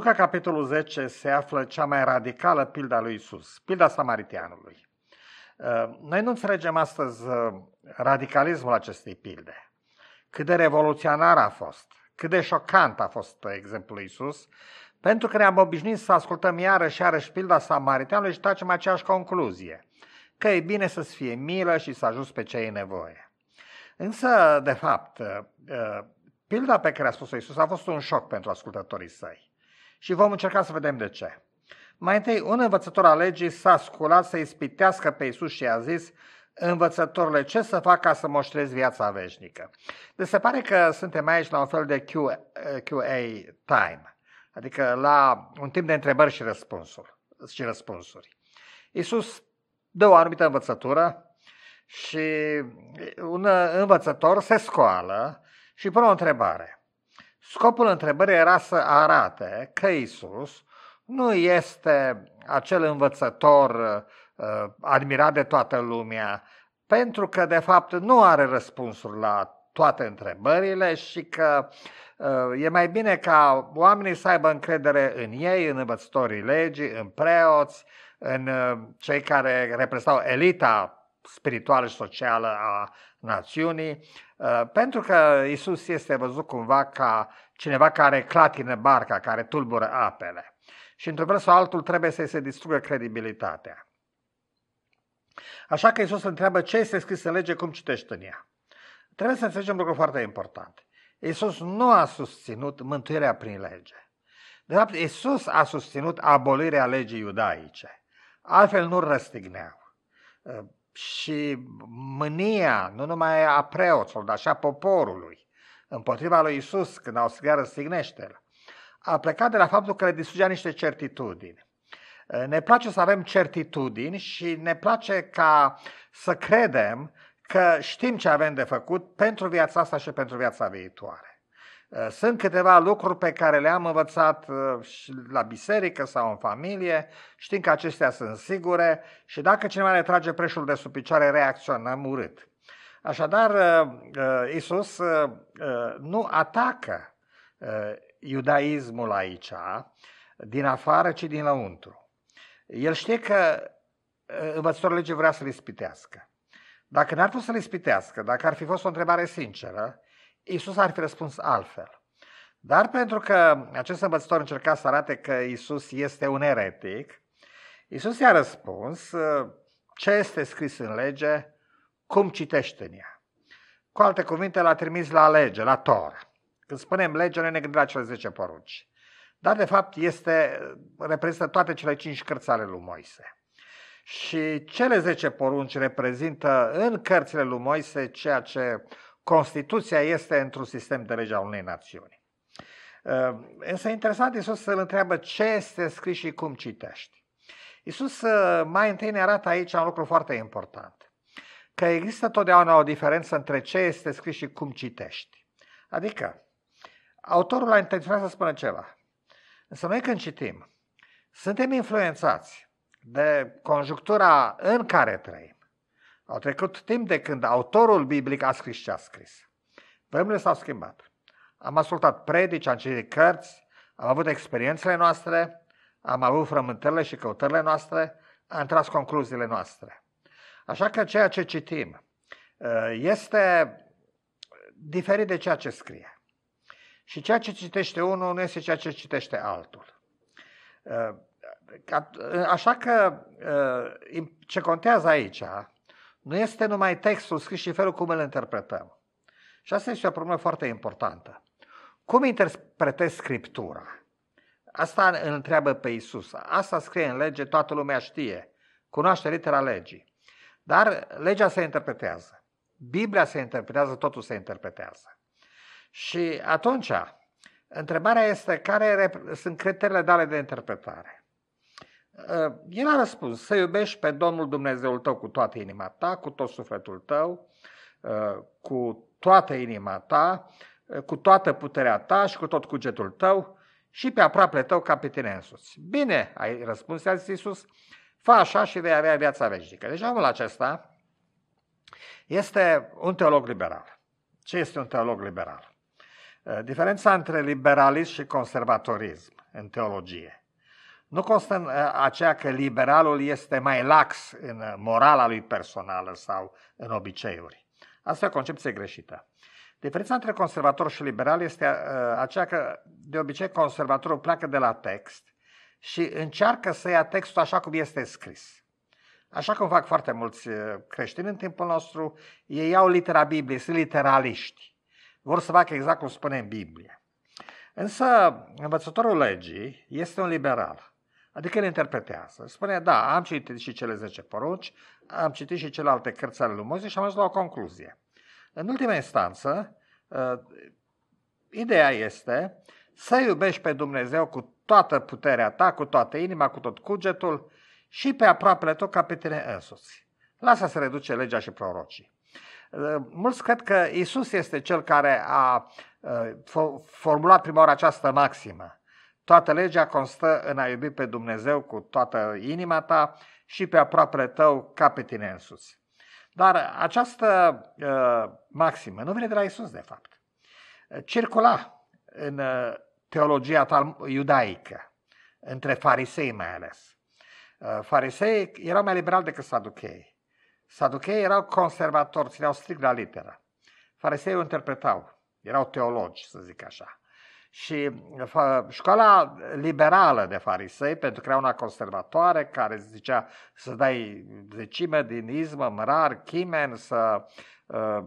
Luca, capitolul 10, se află cea mai radicală pilda lui Isus, pilda samaritianului. Uh, noi nu înțelegem astăzi uh, radicalismul acestei pilde. Cât de revoluționar a fost, cât de șocant a fost uh, exemplul Isus, pentru că ne-am obișnuit să ascultăm iarăși iarăși pilda samariteanului și tragem aceeași concluzie, că e bine să-ți fie milă și să ajuți pe cei nevoie. Însă, de fapt, pilda pe care a spus-o Isus a fost un șoc pentru ascultătorii săi și vom încerca să vedem de ce. Mai întâi, un învățător al legii s-a sculat să i spitească pe Isus și a zis, învățătorile, ce să fac ca să moștrez viața veșnică? Deci se pare că suntem aici la un fel de QA, eh, QA time, adică la un timp de întrebări și răspunsuri. Și răspunsuri. Isus dă o anumită învățătură și un învățător se scoală și pune o întrebare. Scopul întrebării era să arate că Isus nu este acel învățător uh, admirat de toată lumea, pentru că de fapt nu are răspunsuri la toate întrebările și că uh, e mai bine ca oamenii să aibă încredere în ei, în învățătorii legii, în preoți, în uh, cei care reprezentau elita spirituală și socială a națiunii, uh, pentru că Isus este văzut cumva ca cineva care clatină barca, care tulbură apele. Și într-un fel sau altul trebuie să-i se distrugă credibilitatea. Așa că Isus întreabă ce este scris în lege, cum citești în ea. Trebuie să înțelegem lucru foarte important. Isus nu a susținut mântuirea prin lege. De fapt, Isus a susținut abolirea legii iudaice. Altfel nu răstigneau uh, și mânia, nu numai a preoților, dar și a poporului, împotriva lui Isus când au strigat răstignește a plecat de la faptul că le distrugea niște certitudini. Ne place să avem certitudini și ne place ca să credem că știm ce avem de făcut pentru viața asta și pentru viața viitoare. Eh, sunt câteva lucruri pe care le-am învățat eh, la biserică sau în familie, știm că acestea sunt sigure și dacă cineva ne trage preșul de sub picioare, reacționăm urât. Așadar, eh, Isus nu atacă iudaismul aici, din afară, ci din lăuntru. El știe că învățătorul legii vrea să-l ispitească. Dacă n-ar fi să-l ispitească, dacă ar fi fost o întrebare sinceră, Isus ar fi răspuns altfel. Dar pentru că acest învățător încerca să arate că Isus este un eretic, Isus i-a răspuns ce este scris în lege, cum citește în ea. Cu alte cuvinte, l-a trimis la lege, la Tor. Când spunem lege, noi ne gândim la cele 10 porunci. Dar, de fapt, este, reprezintă toate cele 5 cărți ale lui Moise. Și cele 10 porunci reprezintă în cărțile lui Moise ceea ce Constituția este într-un sistem de lege al unei națiuni. Ehm, însă interesant, Iisus să-L întreabă ce este scris și cum citești. Iisus eh, mai întâi ne arată aici un lucru foarte important. Că există totdeauna o diferență între ce este scris și cum citești. Adică, autorul a intenționat să spună ceva. Însă noi când citim, suntem influențați de conjunctura în care trăim. Au trecut timp de când autorul biblic a scris ce a scris. Vremurile s-au schimbat. Am ascultat predici, am citit cărți, am avut experiențele noastre, am avut frământările și căutările noastre, am tras concluziile noastre. Așa că ceea ce citim uh, este diferit de ceea ce scrie. Și ceea ce citește unul nu este ceea ce citește altul. Uh, uh, așa că ce contează aici nu este numai textul scris și felul cum îl interpretăm. Și asta este o problemă foarte importantă. Cum interpretezi Scriptura? Asta îl întreabă pe Isus. Asta scrie în lege, toată lumea știe. Cunoaște litera legii. Dar legea se interpretează. Biblia se interpretează, totul se interpretează. Și atunci, întrebarea este care sunt criteriile dale de interpretare. Ă, el a răspuns, să iubești pe Domnul Dumnezeul tău cu toată inima ta, cu tot sufletul tău, ă, cu toată inima ta, ă, cu toată puterea ta și cu tot cugetul tău și pe aproape tău ca pe tine însuți. Bine, ai răspuns, a zis Iisus, fă așa și vei avea viața veșnică. Deci omul acesta este un teolog liberal. Ce este un teolog liberal? Diferența între liberalism și conservatorism în teologie nu constă în uh, aceea că liberalul este mai lax în uh, morala lui personală sau în obiceiuri. Asta e o concepție greșită. Diferența între conservator și liberal este uh, aceea că de obicei conservatorul pleacă de la text și încearcă să ia textul așa cum este scris. Așa cum fac foarte mulți creștini în timpul nostru, ei iau litera Bibliei, sunt literaliști. Vor să facă exact cum spune în Biblie. Însă, învățătorul legii este un liberal. Adică el interpretează. Spunea, da, am citit și cele 10 porunci, am citit și celelalte cărți ale lui Moise și am ajuns la o concluzie. În ultima instanță, uh, ideea este să iubești pe Dumnezeu cu toată puterea ta, cu toată inima, cu tot cugetul și pe aproapele tău ca pe tine însuți. Lasă să reduce legea și prorocii. Uh, mulți cred că Isus este cel care a uh, formulat prima oară această maximă. Toată legea constă în a iubi pe Dumnezeu cu toată inima ta și pe aproape tău ca pe tine însuți. Dar această uh, maximă nu vine de la Isus, de fapt. Circula în uh, teologia ta iudaică, între farisei mai ales. Uh, farisei erau mai liberali decât saducheii. Saducheii erau conservatori, țineau strict la literă. Farisei o interpretau, erau teologi, să zic așa. Și școala liberală de farisei, pentru că era una conservatoare, care zicea să dai zecime din izmă, mărar, chimen, să, uh,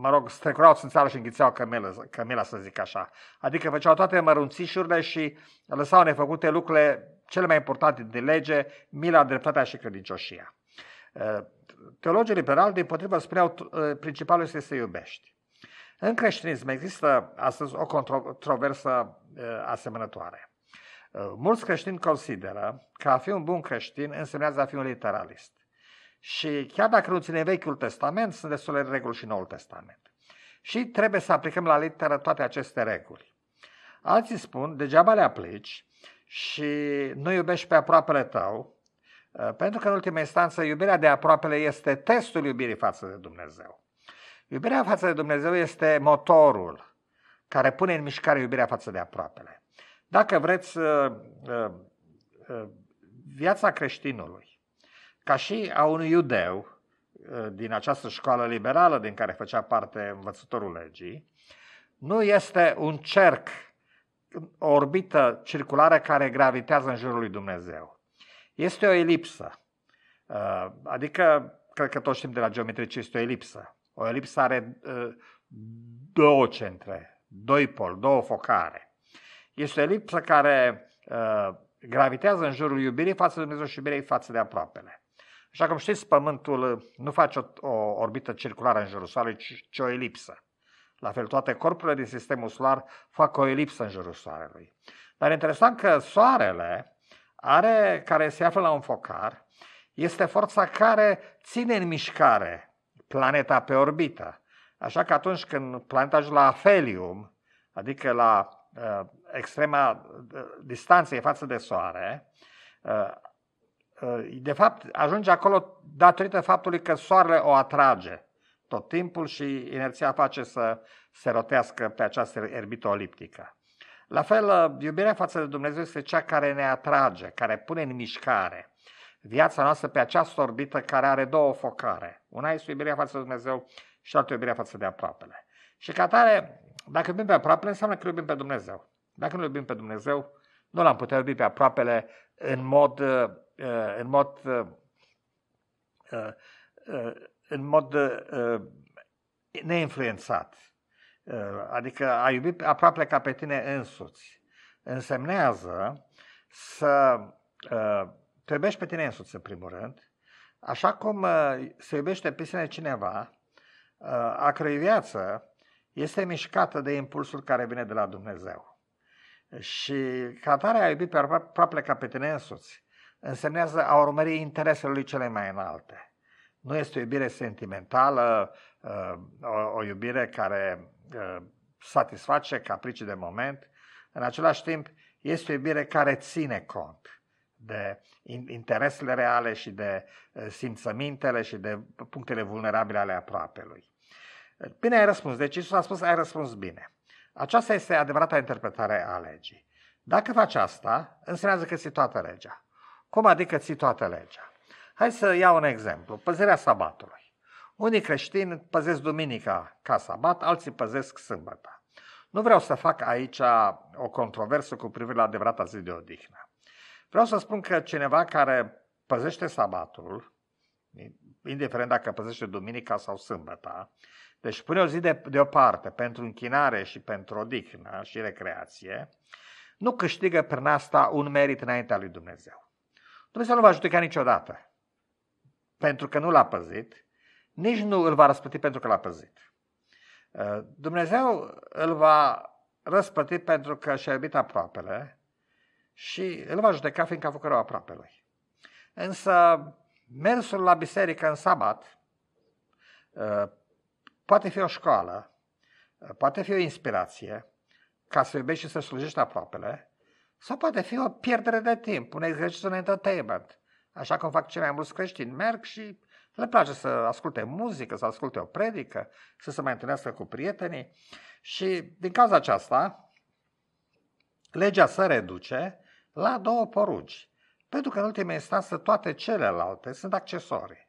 mă rog, strecurau țânțarul și înghițeau cămelă, cămela să zic așa. Adică făceau toate mărunțișurile și lăsau nefăcute lucrurile cele mai importante de lege, mila, dreptatea și credincioșia. Uh, teologii liberali, din potrivă, spuneau uh, principalul este să iubești. În creștinism există astăzi o controversă asemănătoare. Mulți creștini consideră că a fi un bun creștin însemnează a fi un literalist. Și chiar dacă nu ține Vechiul Testament, sunt destule reguli și Noul Testament. Și trebuie să aplicăm la literă toate aceste reguli. Alții spun, degeaba le aplici și nu iubești pe aproapele tău, pentru că, în ultima instanță, iubirea de aproapele este testul iubirii față de Dumnezeu. Iubirea față de Dumnezeu este motorul care pune în mișcare iubirea față de aproapele. Dacă vreți, uh, uh, uh, viața creștinului, ca și a unui iudeu din această școală liberală din care făcea parte învățătorul legii, nu este un cerc, o orbită circulară care gravitează în jurul lui Dumnezeu. Este o elipsă. Adică, cred că toți știm de la geometrie ce este o elipsă. O elipsă are ă, două centre, doi poli, două focare. Este o elipsă care ă, gravitează în jurul iubirii față de Dumnezeu și iubirii față de aproapele. Așa cum știți, Pământul nu face o, o orbită circulară în jurul Soarelui, ci, ci o elipsă. La fel, toate corpurile din sistemul solar fac o elipsă în jurul Soarelui. Dar interesant că Soarele, are, care se află la un focar, este forța care ține în mișcare planeta pe orbită. Așa că atunci când planeta ajunge la afelium, adică la uh, extrema uh, distanței față de Soare, uh, uh, de fapt ajunge acolo datorită faptului că Soarele o atrage tot timpul și inerția face să se rotească pe această erbită oliptică. La fel, uh, iubirea față de Dumnezeu este cea care ne atrage, care pune în mișcare viața noastră pe această orbită care are două focare. Una este iubirea față de Dumnezeu și alta iubirea față de aproapele. Și ca tare, dacă iubim pe aproapele, înseamnă că iubim pe Dumnezeu. Dacă nu iubim pe Dumnezeu, nu l-am putea iubi pe aproapele în mod, uh, uh, în mod, uh, în mod neinfluențat. Adică a iubi aproape ca pe tine însuți. Însemnează să te iubești pe tine însuți în primul rând, așa cum uh, se iubește pe sine cineva, uh, a cărui viață este mișcată de impulsul care vine de la Dumnezeu. Și ca tare a iubit pe aproape ca pe tine însuți însemnează a urmări interesele lui cele mai înalte. Nu este o iubire sentimentală, uh, o iubire care satisface capricii de moment, în același timp este o iubire care ține cont de interesele reale și de uh, simțămintele și de punctele vulnerabile ale aproapelui. Bine ai răspuns. Deci Isus a spus, ai răspuns bine. Aceasta este adevărata interpretare a legii. Dacă faci asta, înseamnă că ți toată legea. Cum adică ți toată legea? Hai să iau un exemplu. Păzirea sabatului. Unii creștini păzesc duminica ca sabat, alții păzesc sâmbătă. Nu vreau să fac aici o controversă cu privire la adevărata zi de odihnă. Vreau să spun că cineva care păzește sabatul, indiferent dacă păzește duminica sau sâmbăta, deci pune o zi de, deoparte pentru închinare și pentru odihnă și recreație, nu câștigă prin asta un merit înaintea lui Dumnezeu. Dumnezeu nu va judeca niciodată, pentru că nu l-a păzit, nici nu îl va răspăti pentru că l-a păzit. Uh, Dumnezeu îl va răspăti pentru că și-a iubit aproapele, și îl va judeca fiindcă a făcut rău aproape lui. Însă mersul la biserică în sabat ă, poate fi o școală, ă, poate fi o inspirație ca să iubești și să slujești aproapele, sau poate fi o pierdere de timp, un exercițiu în entertainment, așa cum fac cei mai mulți creștini. Merg și le place să asculte muzică, să asculte o predică, să se mai întâlnească cu prietenii. Și din cauza aceasta, legea se reduce la două porunci, pentru că în ultima instanță toate celelalte sunt accesorii.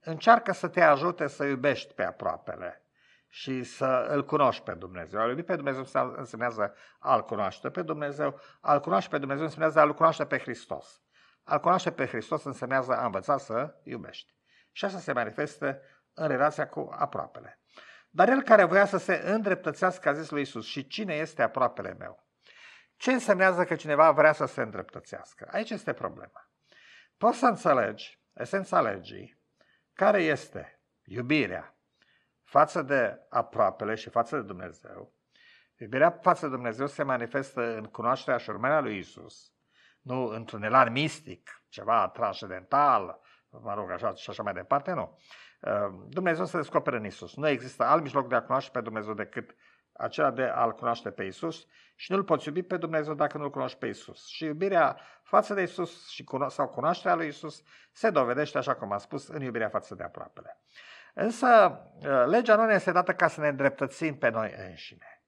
Încearcă să te ajute să iubești pe aproapele și să îl cunoști pe Dumnezeu. A iubi pe Dumnezeu înseamnă a-L cunoaște pe Dumnezeu, a-L cunoaște pe Dumnezeu înseamnă a-L cunoaște pe Hristos. A-L cunoaște pe Hristos însemnează a învăța să iubești. Și asta se manifestă în relația cu aproapele. Dar el care voia să se îndreptățească a zis lui Isus, și cine este aproapele meu? Ce însemnează că cineva vrea să se îndreptățească? Aici este problema. Poți să înțelegi esența legii, care este iubirea față de aproapele și față de Dumnezeu. Iubirea față de Dumnezeu se manifestă în cunoașterea și urmarea lui Isus, nu într-un elan mistic, ceva transcendental, mă rog, așa și așa mai departe, nu. Dumnezeu se descoperă în Isus. Nu există alt mijloc de a cunoaște pe Dumnezeu decât aceea de a-L cunoaște pe Isus și nu-L poți iubi pe Dumnezeu dacă nu-L cunoști pe Isus. Și iubirea față de Isus și cuno- sau cunoașterea lui Isus se dovedește, așa cum am spus, în iubirea față de aproapele. Însă, ă, legea nu ne este dată ca să ne îndreptățim pe noi înșine.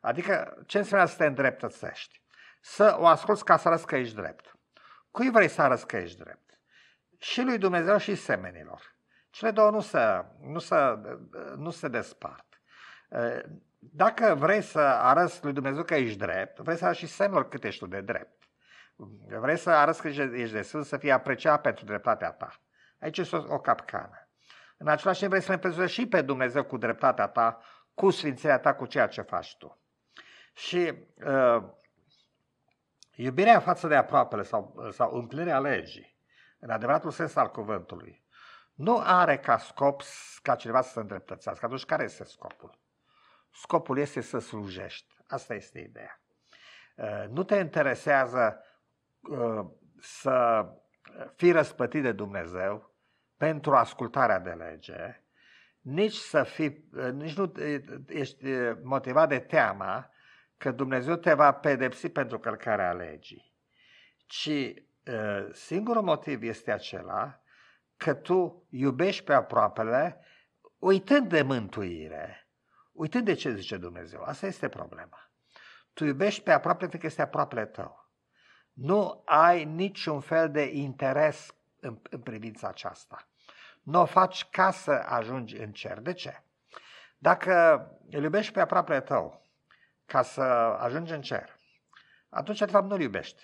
Adică, ce înseamnă să te îndreptățești? Să o asculți ca să arăți că ești drept. Cui vrei să arăți că ești drept? Și lui Dumnezeu și semenilor. Cele două nu se, nu se, nu se despart. Ă, dacă vrei să arăți lui Dumnezeu că ești drept, vrei să arăți și semnul cât ești tu de drept. Vrei să arăți că ești de sfânt, să fii apreciat pentru dreptatea ta. Aici este o capcană. În același timp vrei să ne și pe Dumnezeu cu dreptatea ta, cu sfințirea ta, cu ceea ce faci tu. Și uh, iubirea față de aproapele sau, uh, sau împlinirea legii, în adevăratul sens al cuvântului, nu are ca scop ca cineva să se îndreptățească. Atunci care este scopul? Scopul este să slujești. Asta este ideea. Uh, nu te interesează uh, să fii răspătit de Dumnezeu pentru ascultarea de lege, nici să fii, uh, nici nu ești motivat de teama că Dumnezeu te va pedepsi pentru călcarea legii, ci singurul motiv este acela că tu iubești pe aproapele uitând de mântuire uitând de ce zice Dumnezeu. Asta este problema. Tu iubești pe aproape pentru că este aproape tău. Nu ai niciun fel de interes în, în privința aceasta. Nu o faci ca să ajungi în cer. De ce? Dacă îl iubești pe aproape tău ca să ajungi în cer, atunci, de fapt, nu-l iubești.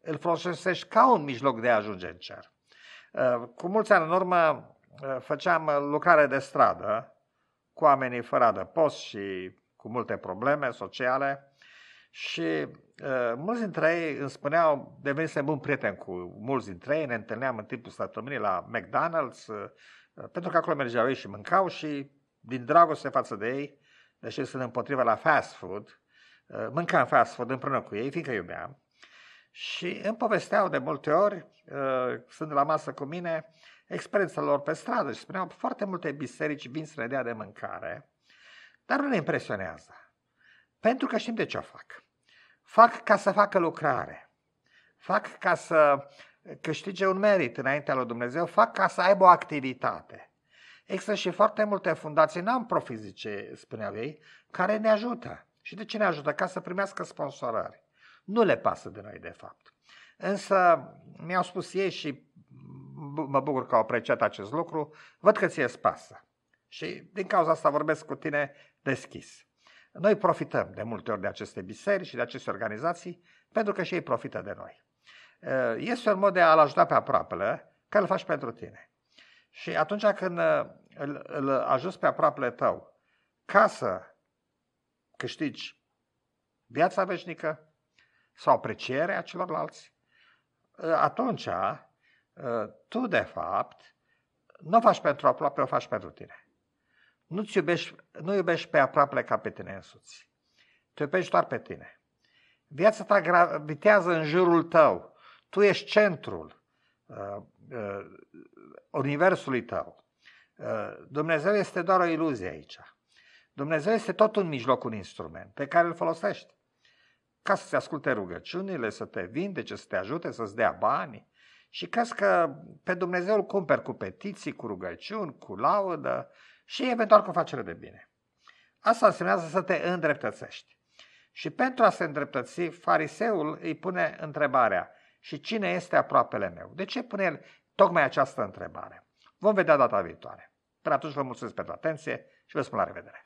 Îl folosești ca un mijloc de a ajunge în cer. Cu mulți ani în urmă făceam lucrare de stradă cu oamenii fără adăpost și cu multe probleme sociale și uh, mulți dintre ei îmi spuneau, devenisem bun prieten cu mulți dintre ei, ne întâlneam în timpul săptămânii la McDonald's, uh, pentru că acolo mergeau ei și mâncau și din dragoste față de ei, deși sunt împotriva la fast food, uh, mâncam fast food împreună cu ei, fiindcă iubeam, și îmi povesteau de multe ori, uh, sunt la masă cu mine, experiența lor pe stradă și spuneau foarte multe biserici vin să le dea de mâncare, dar nu le impresionează. Pentru că știm de ce o fac. Fac ca să facă lucrare. Fac ca să câștige un merit înaintea lui Dumnezeu, fac ca să aibă o activitate. Există și foarte multe fundații non-profit, zice, spuneau ei, care ne ajută. Și de ce ne ajută? Ca să primească sponsorări. Nu le pasă de noi, de fapt. Însă mi-au spus ei și mă bucur că au apreciat acest lucru, văd că ție-ți pasă. Și din cauza asta vorbesc cu tine deschis. Noi profităm de multe ori de aceste biserici și de aceste organizații pentru că și ei profită de noi. Este un mod de a-l ajuta pe aproapele care îl faci pentru tine. Și atunci când uh, îl, îl ajuți pe aproapele tău ca să câștigi viața veșnică, sau a celorlalți, ă, atunci ă, tu, de fapt, nu o faci pentru aproape, o faci pentru tine. Nu-ți iubești, nu iubești pe aproape ca pe tine însuți. Te iubești doar pe tine. Viața ta gravitează în jurul tău. Tu ești centrul uh, uh, universului tău. Uh, Dumnezeu este doar o iluzie aici. Dumnezeu este tot un mijloc, un instrument pe care îl folosești ca să-ți asculte rugăciunile, să te vindece, să te ajute, să-ți dea bani. Și crezi că pe Dumnezeu îl cumperi cu petiții, cu rugăciuni, cu laudă și eventual cu facere de bine. Asta înseamnă să te îndreptățești. Și pentru a se îndreptăți, fariseul îi pune întrebarea, și cine este aproapele meu? De ce pune el tocmai această întrebare? Vom vedea data viitoare. Până atunci vă mulțumesc pentru atenție și vă spun la revedere!